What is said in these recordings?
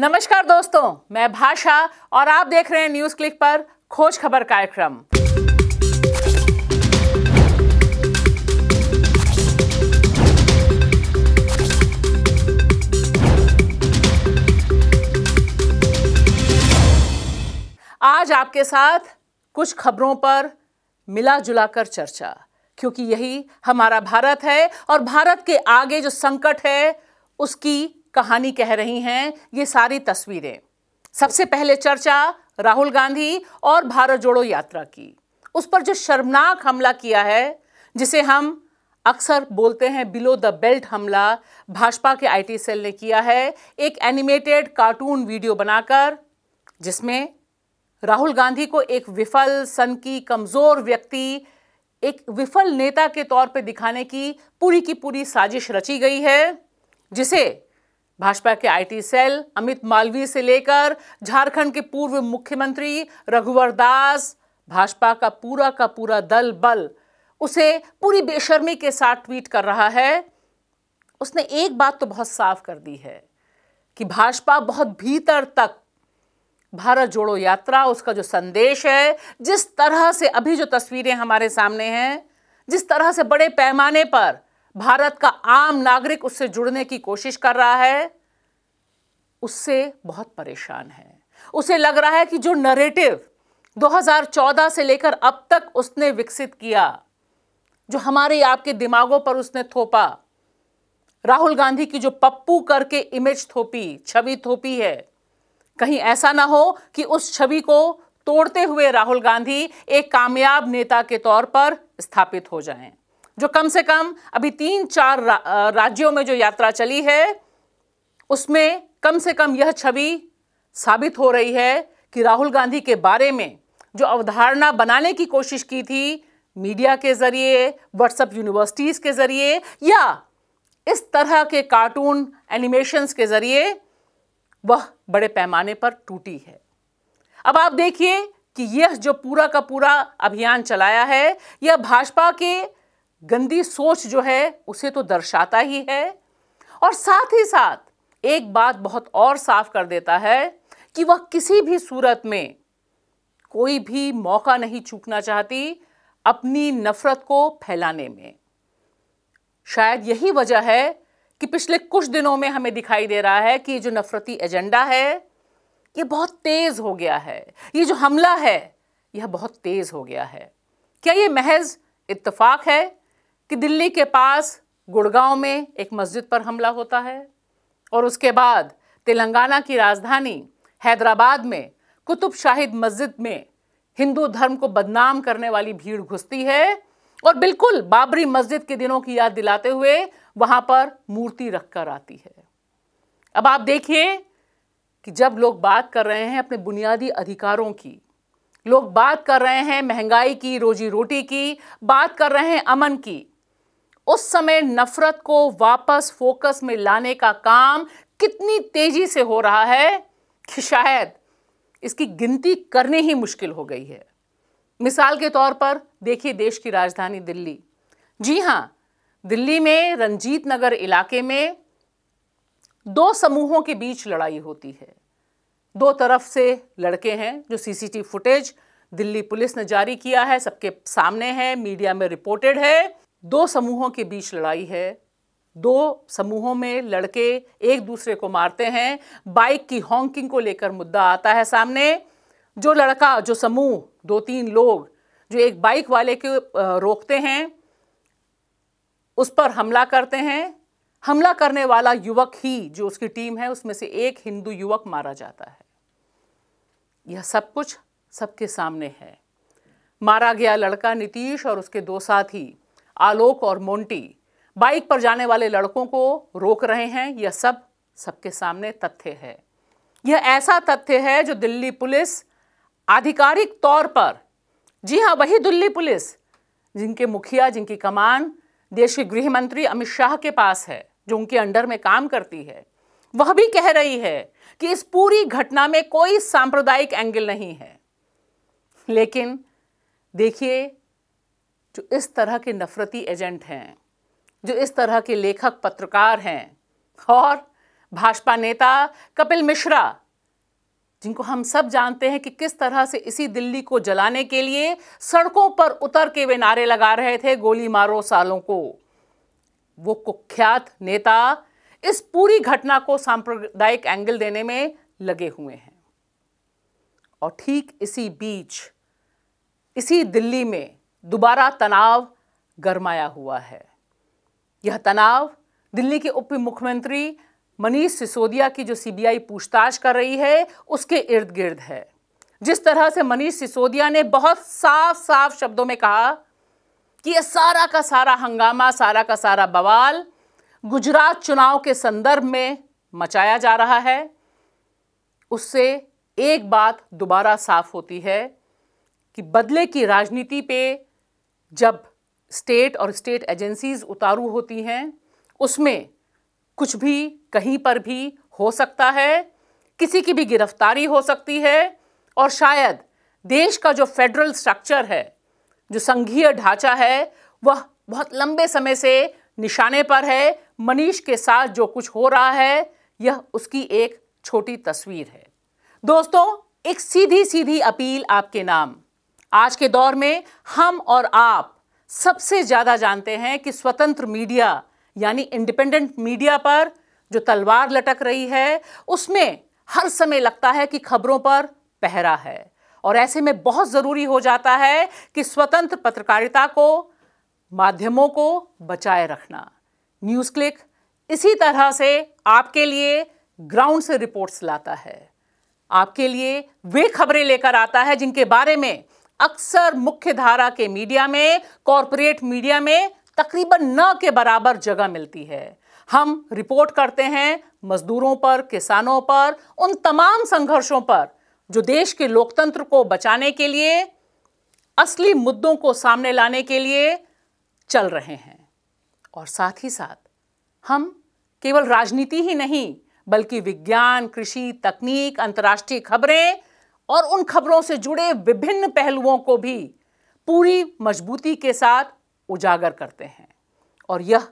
नमस्कार दोस्तों मैं भाषा और आप देख रहे हैं न्यूज क्लिक पर खोज खबर कार्यक्रम आज आपके साथ कुछ खबरों पर मिला जुला कर चर्चा क्योंकि यही हमारा भारत है और भारत के आगे जो संकट है उसकी कहानी कह रही हैं ये सारी तस्वीरें सबसे पहले चर्चा राहुल गांधी और भारत जोड़ो यात्रा की उस पर जो शर्मनाक हमला किया है जिसे हम अक्सर बोलते हैं बिलो द बेल्ट हमला भाजपा के आईटी सेल ने किया है एक एनिमेटेड कार्टून वीडियो बनाकर जिसमें राहुल गांधी को एक विफल सन की कमज़ोर व्यक्ति एक विफल नेता के तौर पर दिखाने की पूरी की पूरी साजिश रची गई है जिसे भाजपा के आईटी सेल अमित मालवीय से लेकर झारखंड के पूर्व मुख्यमंत्री रघुवर दास भाजपा का पूरा का पूरा दल बल उसे पूरी बेशर्मी के साथ ट्वीट कर रहा है उसने एक बात तो बहुत साफ कर दी है कि भाजपा बहुत भीतर तक भारत जोड़ो यात्रा उसका जो संदेश है जिस तरह से अभी जो तस्वीरें हमारे सामने हैं जिस तरह से बड़े पैमाने पर भारत का आम नागरिक उससे जुड़ने की कोशिश कर रहा है उससे बहुत परेशान है उसे लग रहा है कि जो नरेटिव 2014 से लेकर अब तक उसने विकसित किया जो हमारे आपके दिमागों पर उसने थोपा राहुल गांधी की जो पप्पू करके इमेज थोपी छवि थोपी है कहीं ऐसा ना हो कि उस छवि को तोड़ते हुए राहुल गांधी एक कामयाब नेता के तौर पर स्थापित हो जाएं। जो कम से कम अभी तीन चार रा, राज्यों में जो यात्रा चली है उसमें कम से कम यह छवि साबित हो रही है कि राहुल गांधी के बारे में जो अवधारणा बनाने की कोशिश की थी मीडिया के ज़रिए व्हाट्सएप यूनिवर्सिटीज़ के ज़रिए या इस तरह के कार्टून एनिमेशंस के ज़रिए वह बड़े पैमाने पर टूटी है अब आप देखिए कि यह जो पूरा का पूरा अभियान चलाया है यह भाजपा के गंदी सोच जो है उसे तो दर्शाता ही है और साथ ही साथ एक बात बहुत और साफ कर देता है कि वह किसी भी सूरत में कोई भी मौका नहीं चूकना चाहती अपनी नफ़रत को फैलाने में शायद यही वजह है कि पिछले कुछ दिनों में हमें दिखाई दे रहा है कि जो नफ़रती एजेंडा है ये बहुत तेज़ हो गया है ये जो हमला है यह बहुत तेज़ हो गया है क्या ये महज इत्तफाक है कि दिल्ली के पास गुड़गांव में एक मस्जिद पर हमला होता है और उसके बाद तेलंगाना की राजधानी हैदराबाद में कुतुब शाहिद मस्जिद में हिंदू धर्म को बदनाम करने वाली भीड़ घुसती है और बिल्कुल बाबरी मस्जिद के दिनों की याद दिलाते हुए वहां पर मूर्ति रखकर आती है अब आप देखिए कि जब लोग बात कर रहे हैं अपने बुनियादी अधिकारों की लोग बात कर रहे हैं महंगाई की रोजी रोटी की बात कर रहे हैं अमन की उस समय नफरत को वापस फोकस में लाने का काम कितनी तेजी से हो रहा है कि शायद इसकी गिनती करनी ही मुश्किल हो गई है मिसाल के तौर पर देखिए देश की राजधानी दिल्ली जी हाँ दिल्ली में रंजीत नगर इलाके में दो समूहों के बीच लड़ाई होती है दो तरफ से लड़के हैं जो सीसीटीवी फुटेज दिल्ली पुलिस ने जारी किया है सबके सामने है मीडिया में रिपोर्टेड है दो समूहों के बीच लड़ाई है दो समूहों में लड़के एक दूसरे को मारते हैं बाइक की हॉन्किंग को लेकर मुद्दा आता है सामने जो लड़का जो समूह दो तीन लोग जो एक बाइक वाले को रोकते हैं उस पर हमला करते हैं हमला करने वाला युवक ही जो उसकी टीम है उसमें से एक हिंदू युवक मारा जाता है यह सब कुछ सबके सामने है मारा गया लड़का नीतीश और उसके दो साथी आलोक और मोंटी बाइक पर जाने वाले लड़कों को रोक रहे हैं यह सब सबके सामने तथ्य है यह ऐसा तथ्य है जो दिल्ली पुलिस आधिकारिक तौर पर जी हां वही दिल्ली पुलिस जिनके मुखिया जिनकी कमान देश के गृह मंत्री अमित शाह के पास है जो उनके अंडर में काम करती है वह भी कह रही है कि इस पूरी घटना में कोई सांप्रदायिक एंगल नहीं है लेकिन देखिए जो इस तरह के नफरती एजेंट हैं जो इस तरह के लेखक पत्रकार हैं और भाजपा नेता कपिल मिश्रा जिनको हम सब जानते हैं कि किस तरह से इसी दिल्ली को जलाने के लिए सड़कों पर उतर के वे नारे लगा रहे थे गोली मारो सालों को वो कुख्यात नेता इस पूरी घटना को सांप्रदायिक एंगल देने में लगे हुए हैं और ठीक इसी बीच इसी दिल्ली में दोबारा तनाव गरमाया हुआ है यह तनाव दिल्ली के उप मुख्यमंत्री मनीष सिसोदिया की जो सीबीआई पूछताछ कर रही है उसके इर्द गिर्द है जिस तरह से मनीष सिसोदिया ने बहुत साफ साफ शब्दों में कहा कि यह सारा का सारा हंगामा सारा का सारा बवाल गुजरात चुनाव के संदर्भ में मचाया जा रहा है उससे एक बात दोबारा साफ होती है कि बदले की राजनीति पे जब स्टेट और स्टेट एजेंसीज उतारू होती हैं उसमें कुछ भी कहीं पर भी हो सकता है किसी की भी गिरफ्तारी हो सकती है और शायद देश का जो फेडरल स्ट्रक्चर है जो संघीय ढांचा है वह बहुत लंबे समय से निशाने पर है मनीष के साथ जो कुछ हो रहा है यह उसकी एक छोटी तस्वीर है दोस्तों एक सीधी सीधी अपील आपके नाम आज के दौर में हम और आप सबसे ज़्यादा जानते हैं कि स्वतंत्र मीडिया यानी इंडिपेंडेंट मीडिया पर जो तलवार लटक रही है उसमें हर समय लगता है कि खबरों पर पहरा है और ऐसे में बहुत ज़रूरी हो जाता है कि स्वतंत्र पत्रकारिता को माध्यमों को बचाए रखना न्यूज़ क्लिक इसी तरह से आपके लिए ग्राउंड से रिपोर्ट्स लाता है आपके लिए वे खबरें लेकर आता है जिनके बारे में अक्सर मुख्य धारा के मीडिया में कॉरपोरेट मीडिया में तकरीबन न के बराबर जगह मिलती है हम रिपोर्ट करते हैं मजदूरों पर किसानों पर उन तमाम संघर्षों पर जो देश के लोकतंत्र को बचाने के लिए असली मुद्दों को सामने लाने के लिए चल रहे हैं और साथ ही साथ हम केवल राजनीति ही नहीं बल्कि विज्ञान कृषि तकनीक अंतर्राष्ट्रीय खबरें और उन खबरों से जुड़े विभिन्न पहलुओं को भी पूरी मजबूती के साथ उजागर करते हैं और यह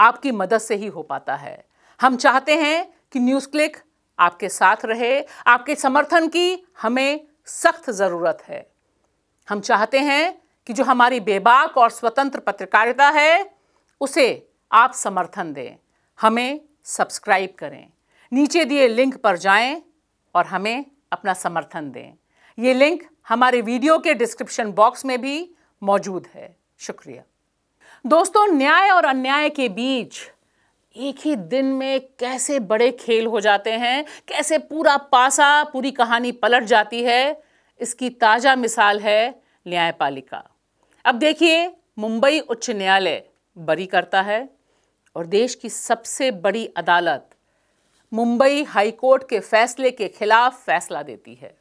आपकी मदद से ही हो पाता है हम चाहते हैं कि न्यूज़ क्लिक आपके साथ रहे आपके समर्थन की हमें सख्त ज़रूरत है हम चाहते हैं कि जो हमारी बेबाक और स्वतंत्र पत्रकारिता है उसे आप समर्थन दें हमें सब्सक्राइब करें नीचे दिए लिंक पर जाएं और हमें अपना समर्थन दें ये लिंक हमारे वीडियो के डिस्क्रिप्शन बॉक्स में भी मौजूद है शुक्रिया दोस्तों न्याय और अन्याय के बीच एक ही दिन में कैसे बड़े खेल हो जाते हैं कैसे पूरा पासा पूरी कहानी पलट जाती है इसकी ताज़ा मिसाल है न्यायपालिका अब देखिए मुंबई उच्च न्यायालय बरी करता है और देश की सबसे बड़ी अदालत मुंबई हाईकोर्ट के फैसले के खिलाफ फैसला देती है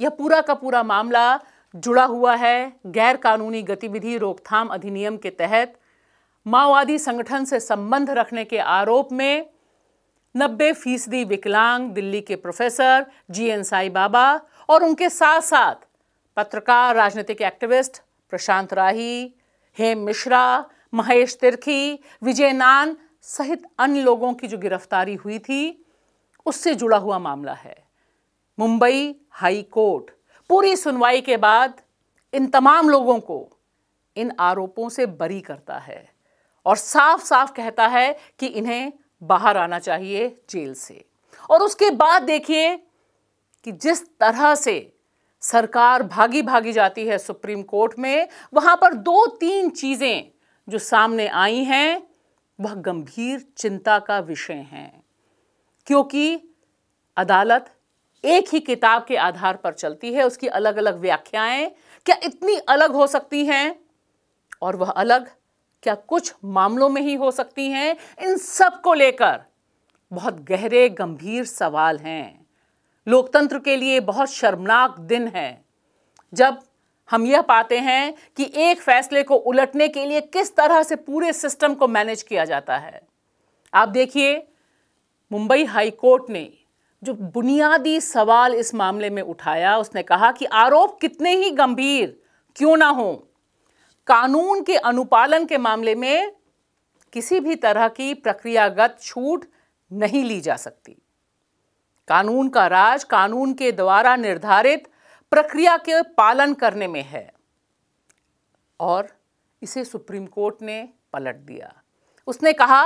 यह पूरा का पूरा मामला जुड़ा हुआ है गैर कानूनी गतिविधि रोकथाम अधिनियम के तहत माओवादी संगठन से संबंध रखने के आरोप में नब्बे फीसदी विकलांग दिल्ली के professor G N Sai Baba और उनके साथ साथ पत्रकार राजनीतिक एक्टिविस्ट प्रशांत राही हेम मिश्रा महेश तिर्खी विजय नान सहित अन्य लोगों की जो गिरफ्तारी हुई थी उससे जुड़ा हुआ मामला है मुंबई हाई कोर्ट पूरी सुनवाई के बाद इन तमाम लोगों को इन आरोपों से बरी करता है और साफ साफ कहता है कि इन्हें बाहर आना चाहिए जेल से और उसके बाद देखिए कि जिस तरह से सरकार भागी भागी जाती है सुप्रीम कोर्ट में वहां पर दो तीन चीजें जो सामने आई हैं वह गंभीर चिंता का विषय है क्योंकि अदालत एक ही किताब के आधार पर चलती है उसकी अलग अलग व्याख्याएं क्या इतनी अलग हो सकती हैं और वह अलग क्या कुछ मामलों में ही हो सकती हैं इन सब को लेकर बहुत गहरे गंभीर सवाल हैं लोकतंत्र के लिए बहुत शर्मनाक दिन है जब हम यह पाते हैं कि एक फैसले को उलटने के लिए किस तरह से पूरे सिस्टम को मैनेज किया जाता है आप देखिए मुंबई हाई कोर्ट ने जो बुनियादी सवाल इस मामले में उठाया उसने कहा कि आरोप कितने ही गंभीर क्यों ना हो कानून के अनुपालन के मामले में किसी भी तरह की प्रक्रियागत छूट नहीं ली जा सकती कानून का राज कानून के द्वारा निर्धारित प्रक्रिया के पालन करने में है और इसे सुप्रीम कोर्ट ने पलट दिया उसने कहा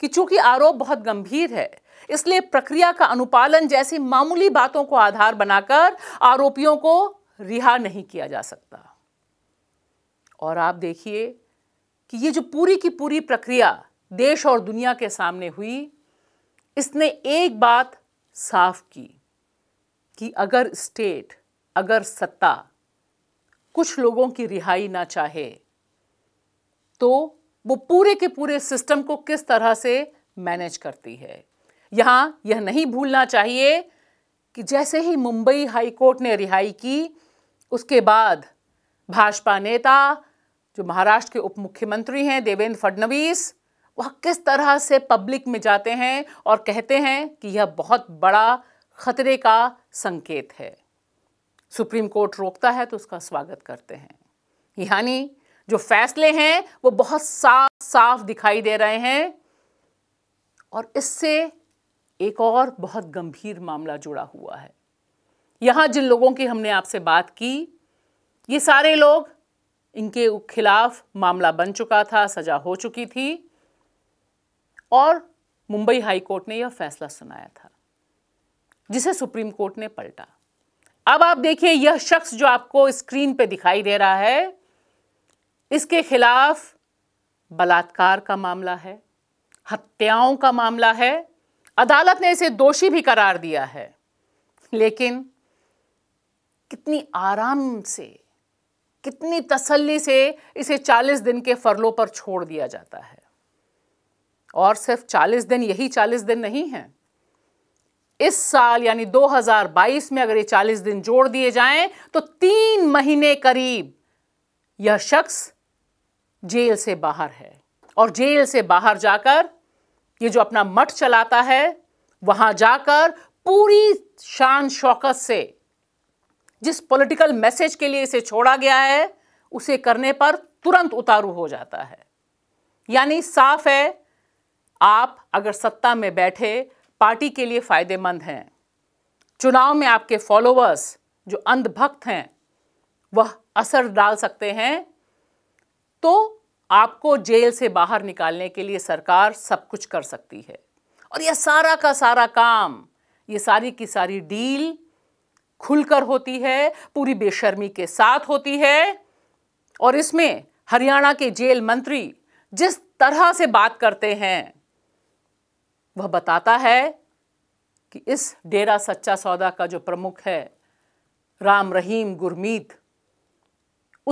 कि चूंकि आरोप बहुत गंभीर है इसलिए प्रक्रिया का अनुपालन जैसी मामूली बातों को आधार बनाकर आरोपियों को रिहा नहीं किया जा सकता और आप देखिए कि ये जो पूरी की पूरी प्रक्रिया देश और दुनिया के सामने हुई इसने एक बात साफ की कि अगर स्टेट अगर सत्ता कुछ लोगों की रिहाई ना चाहे तो वो पूरे के पूरे सिस्टम को किस तरह से मैनेज करती है यहां यह नहीं भूलना चाहिए कि जैसे ही मुंबई हाई कोर्ट ने रिहाई की उसके बाद भाजपा नेता जो महाराष्ट्र के उप मुख्यमंत्री हैं देवेंद्र फडणवीस वह किस तरह से पब्लिक में जाते हैं और कहते हैं कि यह बहुत बड़ा खतरे का संकेत है सुप्रीम कोर्ट रोकता है तो उसका स्वागत करते हैं यानी जो फैसले हैं वो बहुत साफ साफ दिखाई दे रहे हैं और इससे एक और बहुत गंभीर मामला जुड़ा हुआ है यहां जिन लोगों की हमने आपसे बात की ये सारे लोग इनके खिलाफ मामला बन चुका था सजा हो चुकी थी और मुंबई हाई कोर्ट ने यह फैसला सुनाया था जिसे सुप्रीम कोर्ट ने पलटा अब आप देखिए यह शख्स जो आपको स्क्रीन पे दिखाई दे रहा है इसके खिलाफ बलात्कार का मामला है हत्याओं का मामला है अदालत ने इसे दोषी भी करार दिया है लेकिन कितनी आराम से कितनी तसल्ली से इसे 40 दिन के फरलों पर छोड़ दिया जाता है और सिर्फ 40 दिन यही 40 दिन नहीं हैं इस साल यानी 2022 में अगर ये 40 दिन जोड़ दिए जाएं तो तीन महीने करीब यह शख्स जेल से बाहर है और जेल से बाहर जाकर ये जो अपना मठ चलाता है वहां जाकर पूरी शान शौकत से जिस पॉलिटिकल मैसेज के लिए इसे छोड़ा गया है उसे करने पर तुरंत उतारू हो जाता है यानी साफ है आप अगर सत्ता में बैठे पार्टी के लिए फ़ायदेमंद हैं चुनाव में आपके फॉलोअर्स जो अंधभक्त हैं वह असर डाल सकते हैं तो आपको जेल से बाहर निकालने के लिए सरकार सब कुछ कर सकती है और यह सारा का सारा काम ये सारी की सारी डील खुलकर होती है पूरी बेशर्मी के साथ होती है और इसमें हरियाणा के जेल मंत्री जिस तरह से बात करते हैं वह बताता है कि इस डेरा सच्चा सौदा का जो प्रमुख है राम रहीम गुरमीत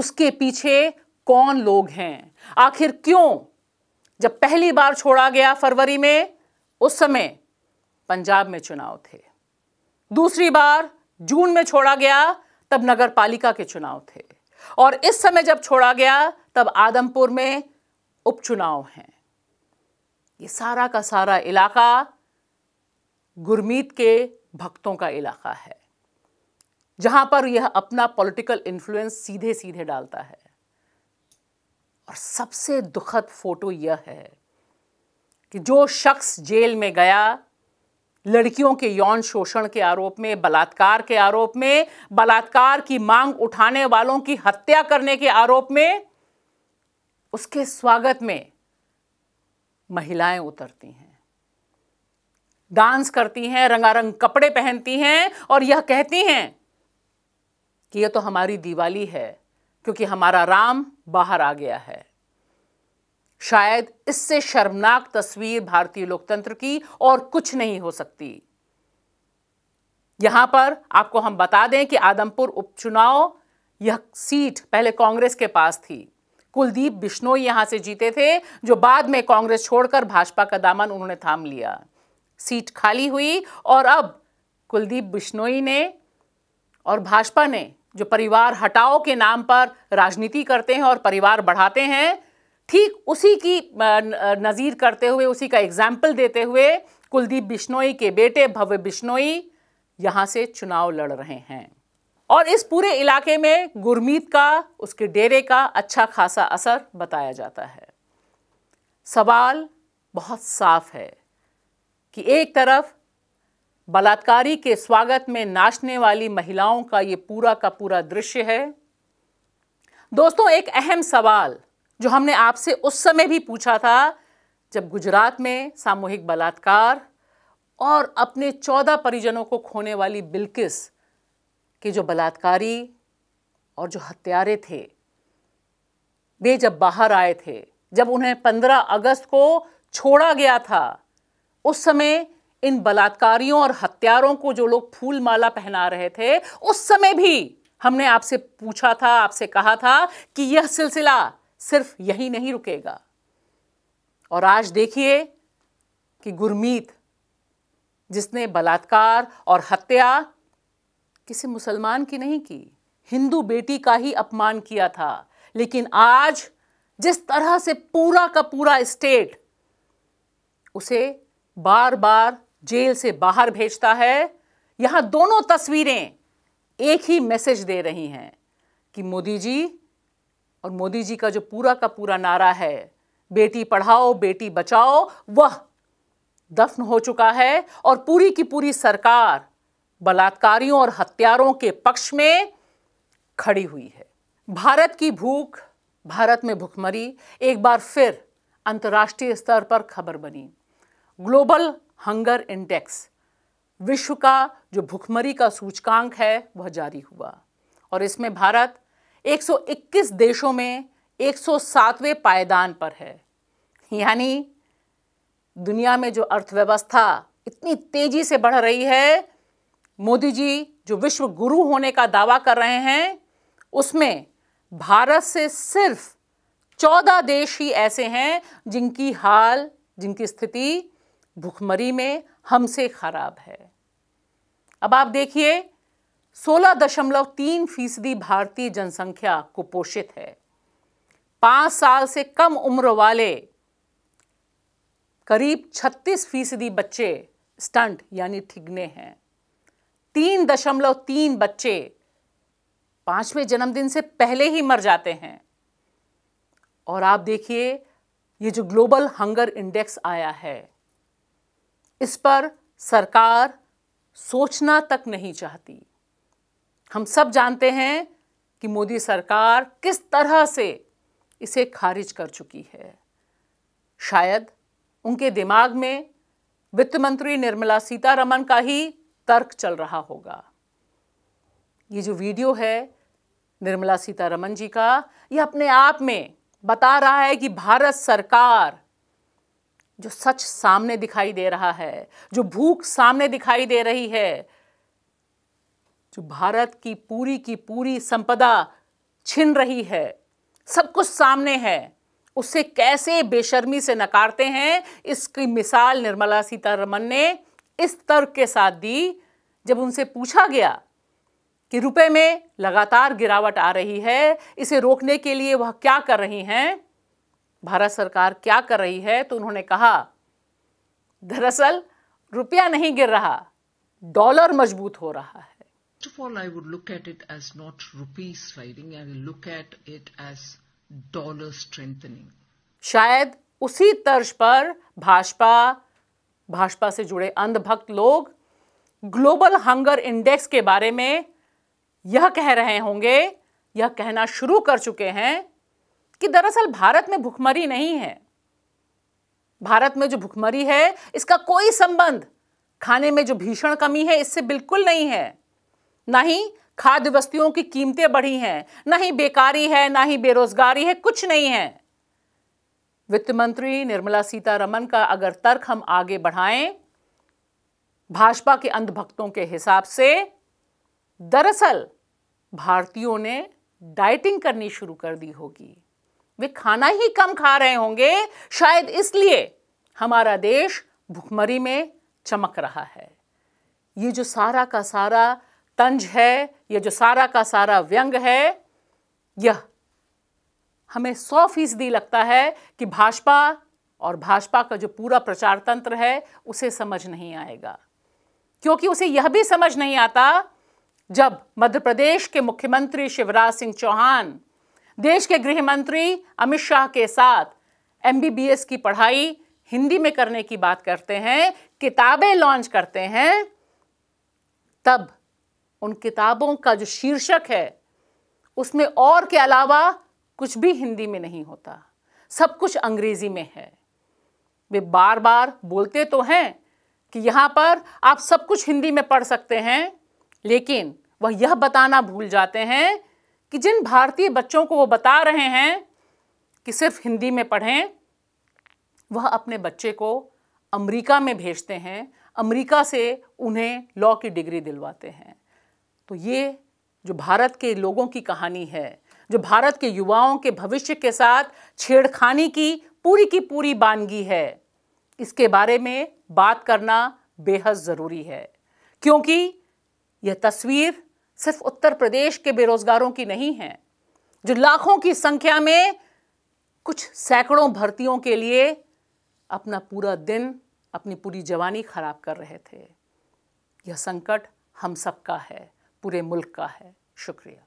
उसके पीछे कौन लोग हैं आखिर क्यों जब पहली बार छोड़ा गया फरवरी में उस समय पंजाब में चुनाव थे दूसरी बार जून में छोड़ा गया तब नगर पालिका के चुनाव थे और इस समय जब छोड़ा गया तब आदमपुर में उपचुनाव हैं ये सारा का सारा इलाका गुरमीत के भक्तों का इलाका है जहां पर यह अपना पॉलिटिकल इन्फ्लुएंस सीधे सीधे डालता है और सबसे दुखद फोटो यह है कि जो शख्स जेल में गया लड़कियों के यौन शोषण के आरोप में बलात्कार के आरोप में बलात्कार की मांग उठाने वालों की हत्या करने के आरोप में उसके स्वागत में महिलाएं उतरती हैं डांस करती हैं रंगारंग कपड़े पहनती हैं और यह कहती हैं कि यह तो हमारी दिवाली है क्योंकि हमारा राम बाहर आ गया है शायद इससे शर्मनाक तस्वीर भारतीय लोकतंत्र की और कुछ नहीं हो सकती यहां पर आपको हम बता दें कि आदमपुर उपचुनाव यह सीट पहले कांग्रेस के पास थी कुलदीप बिश्नोई यहां से जीते थे जो बाद में कांग्रेस छोड़कर भाजपा का दामन उन्होंने थाम लिया सीट खाली हुई और अब कुलदीप बिश्नोई ने और भाजपा ने जो परिवार हटाओ के नाम पर राजनीति करते हैं और परिवार बढ़ाते हैं ठीक उसी की नज़ीर करते हुए उसी का एग्जाम्पल देते हुए कुलदीप बिश्नोई के बेटे भव्य बिश्नोई यहाँ से चुनाव लड़ रहे हैं और इस पूरे इलाके में गुरमीत का उसके डेरे का अच्छा खासा असर बताया जाता है सवाल बहुत साफ है कि एक तरफ बलात्कारी के स्वागत में नाचने वाली महिलाओं का ये पूरा का पूरा दृश्य है दोस्तों एक अहम सवाल जो हमने आपसे उस समय भी पूछा था जब गुजरात में सामूहिक बलात्कार और अपने चौदह परिजनों को खोने वाली बिल्किस कि जो बलात्कारी और जो हत्यारे थे वे जब बाहर आए थे जब उन्हें 15 अगस्त को छोड़ा गया था उस समय इन बलात्कारियों और हत्यारों को जो लोग फूल माला पहना रहे थे उस समय भी हमने आपसे पूछा था आपसे कहा था कि यह सिलसिला सिर्फ यही नहीं रुकेगा और आज देखिए कि गुरमीत जिसने बलात्कार और हत्या किसी मुसलमान की नहीं की हिंदू बेटी का ही अपमान किया था लेकिन आज जिस तरह से पूरा का पूरा स्टेट उसे बार बार जेल से बाहर भेजता है यहां दोनों तस्वीरें एक ही मैसेज दे रही हैं कि मोदी जी और मोदी जी का जो पूरा का पूरा नारा है बेटी पढ़ाओ बेटी बचाओ वह दफन हो चुका है और पूरी की पूरी सरकार बलात्कारियों और हत्यारों के पक्ष में खड़ी हुई है भारत की भूख भारत में भुखमरी एक बार फिर अंतर्राष्ट्रीय स्तर पर खबर बनी ग्लोबल हंगर इंडेक्स विश्व का जो भुखमरी का सूचकांक है वह जारी हुआ और इसमें भारत 121 देशों में 107वें पायदान पर है यानी दुनिया में जो अर्थव्यवस्था इतनी तेजी से बढ़ रही है मोदी जी जो विश्व गुरु होने का दावा कर रहे हैं उसमें भारत से सिर्फ चौदह देश ही ऐसे हैं जिनकी हाल जिनकी स्थिति भुखमरी में हमसे खराब है अब आप देखिए सोलह दशमलव तीन फीसदी भारतीय जनसंख्या कुपोषित है पांच साल से कम उम्र वाले करीब छत्तीस फीसदी बच्चे स्टंट यानी ठिगने हैं तीन दशमलव तीन बच्चे पांचवें जन्मदिन से पहले ही मर जाते हैं और आप देखिए ये जो ग्लोबल हंगर इंडेक्स आया है इस पर सरकार सोचना तक नहीं चाहती हम सब जानते हैं कि मोदी सरकार किस तरह से इसे खारिज कर चुकी है शायद उनके दिमाग में वित्त मंत्री निर्मला सीतारमन का ही तर्क चल रहा होगा ये जो वीडियो है निर्मला सीतारमन जी का यह अपने आप में बता रहा है कि भारत सरकार जो सच सामने दिखाई दे रहा है जो भूख सामने दिखाई दे रही है जो भारत की पूरी की पूरी संपदा छिन रही है सब कुछ सामने है उसे कैसे बेशर्मी से नकारते हैं इसकी मिसाल निर्मला सीतारमन ने इस तर्क के साथ दी जब उनसे पूछा गया कि रुपए में लगातार गिरावट आ रही है इसे रोकने के लिए वह क्या कर रही हैं भारत सरकार क्या कर रही है तो उन्होंने कहा दरअसल रुपया नहीं गिर रहा डॉलर मजबूत हो रहा है First of all, I would look at it as not rupee sliding, I will look at it as dollar strengthening. शायद उसी तर्ज पर भाजपा भाजपा से जुड़े अंधभक्त लोग ग्लोबल हंगर इंडेक्स के बारे में यह कह रहे होंगे यह कहना शुरू कर चुके हैं कि दरअसल भारत में भुखमरी नहीं है भारत में जो भुखमरी है इसका कोई संबंध खाने में जो भीषण कमी है इससे बिल्कुल नहीं है ना ही खाद्य वस्तुओं की कीमतें बढ़ी हैं ना ही बेकारी है ना ही बेरोजगारी है कुछ नहीं है वित्त मंत्री निर्मला सीतारमन का अगर तर्क हम आगे बढ़ाएं भाजपा के अंधभक्तों के हिसाब से दरअसल भारतीयों ने डाइटिंग करनी शुरू कर दी होगी वे खाना ही कम खा रहे होंगे शायद इसलिए हमारा देश भुखमरी में चमक रहा है ये जो सारा का सारा तंज है ये जो सारा का सारा व्यंग है यह हमें सौ फीसदी लगता है कि भाजपा और भाजपा का जो पूरा प्रचार तंत्र है उसे समझ नहीं आएगा क्योंकि उसे यह भी समझ नहीं आता जब मध्य प्रदेश के मुख्यमंत्री शिवराज सिंह चौहान देश के गृह मंत्री अमित शाह के साथ एमबीबीएस की पढ़ाई हिंदी में करने की बात करते हैं किताबें लॉन्च करते हैं तब उन किताबों का जो शीर्षक है उसमें और के अलावा कुछ भी हिंदी में नहीं होता सब कुछ अंग्रेज़ी में है वे बार बार बोलते तो हैं कि यहाँ पर आप सब कुछ हिंदी में पढ़ सकते हैं लेकिन वह यह बताना भूल जाते हैं कि जिन भारतीय बच्चों को वो बता रहे हैं कि सिर्फ हिंदी में पढ़ें वह अपने बच्चे को अमेरिका में भेजते हैं अमेरिका से उन्हें लॉ की डिग्री दिलवाते हैं तो ये जो भारत के लोगों की कहानी है जो भारत के युवाओं के भविष्य के साथ छेड़खानी की पूरी की पूरी बानगी है इसके बारे में बात करना बेहद ज़रूरी है क्योंकि यह तस्वीर सिर्फ उत्तर प्रदेश के बेरोजगारों की नहीं है जो लाखों की संख्या में कुछ सैकड़ों भर्तियों के लिए अपना पूरा दिन अपनी पूरी जवानी खराब कर रहे थे यह संकट हम सबका है पूरे मुल्क का है शुक्रिया